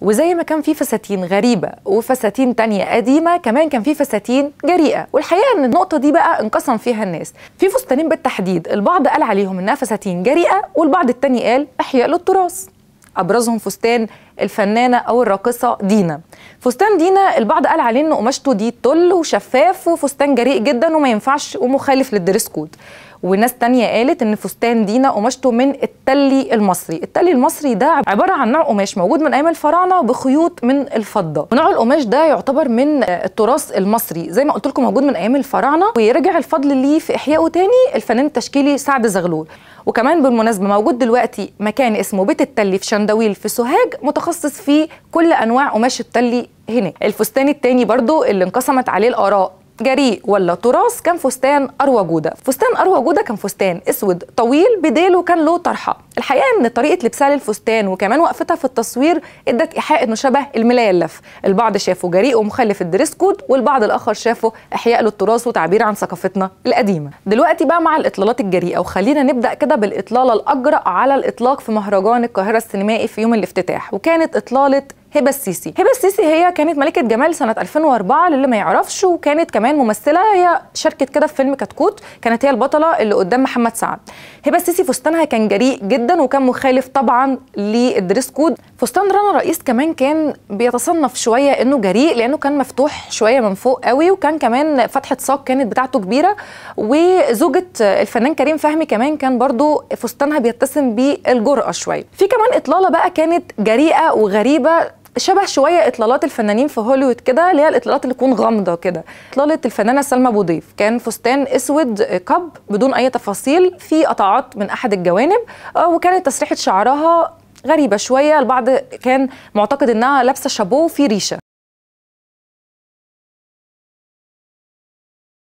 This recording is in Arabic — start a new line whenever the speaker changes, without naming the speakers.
وزي ما كان في فساتين غريبة وفساتين تانية قديمة كمان كان في فساتين جريئة والحقيقة ان النقطة دي بقى انقسم فيها الناس في فستانين بالتحديد البعض قال عليهم انها فساتين جريئة والبعض التاني قال احياء للتراث ابرزهم فستان الفنانة او الراقصة دينا فستان دينا البعض قال عليه ان قماشته دي طل وشفاف وفستان جريء جدا وما ينفعش ومخالف للدريس كود وناس تانية قالت ان فستان دينا قماشته من التلي المصري التلي المصري ده عبارة عن نوع قماش موجود من ايام الفراعنة بخيوط من الفضة ونوع القماش ده يعتبر من التراث المصري زي ما قلت لكم موجود من ايام الفراعنة ويرجع الفضل ليه في احيائه تاني الفنان التشكيلي سعد زغلول وكمان بالمناسبة موجود دلوقتي مكان اسمه بيت التلي في شندويل في سوهاج متخصص في كل انواع قماش التلي هناك الفستان التاني برضو اللي انقسمت عليه الآراء جريء ولا تراث كان فستان اروى جوده فستان اروى جوده كان فستان اسود طويل بديله كان له طرحه الحقيقه ان طريقه لبسها للفستان وكمان وقفتها في التصوير ادت ايحاء انه شبه الملايه اللف البعض شافه جريء ومخالف الدريس كود والبعض الاخر شافه احياء للتراث وتعبير عن ثقافتنا القديمه دلوقتي بقى مع الاطلالات الجريئه وخلينا نبدا كده بالاطلاله الاجرأ على الاطلاق في مهرجان القاهره السينمائي في يوم الافتتاح وكانت اطلاله هبه السيسي هبه السيسي هي كانت ملكه جمال سنه 2004 للي ما يعرفش وكانت كمان ممثله هي شاركت كده في فيلم كتكوت كانت هي البطله اللي قدام محمد سعد هبه السيسي فستانها كان جريء جدا وكان مخالف طبعا للدريس كود فستان رنا رئيس كمان كان بيتصنف شويه انه جريء لانه كان مفتوح شويه من فوق قوي وكان كمان فتحه ساق كانت بتاعته كبيره وزوجه الفنان كريم فهمي كمان كان برضو فستانها بيتسم بالجرأه شويه في كمان اطلاله بقى كانت جريئه وغريبه شبه شويه اطلالات الفنانين في هوليوود كده اللي هي الاطلالات اللي تكون غامضه كده اطلاله الفنانه سلمى ابو ضيف كان فستان اسود كب بدون اي تفاصيل في قطاعات من احد الجوانب آه، وكانت تسريحه شعرها غريبه شويه البعض كان معتقد انها لابسه شابو في ريشه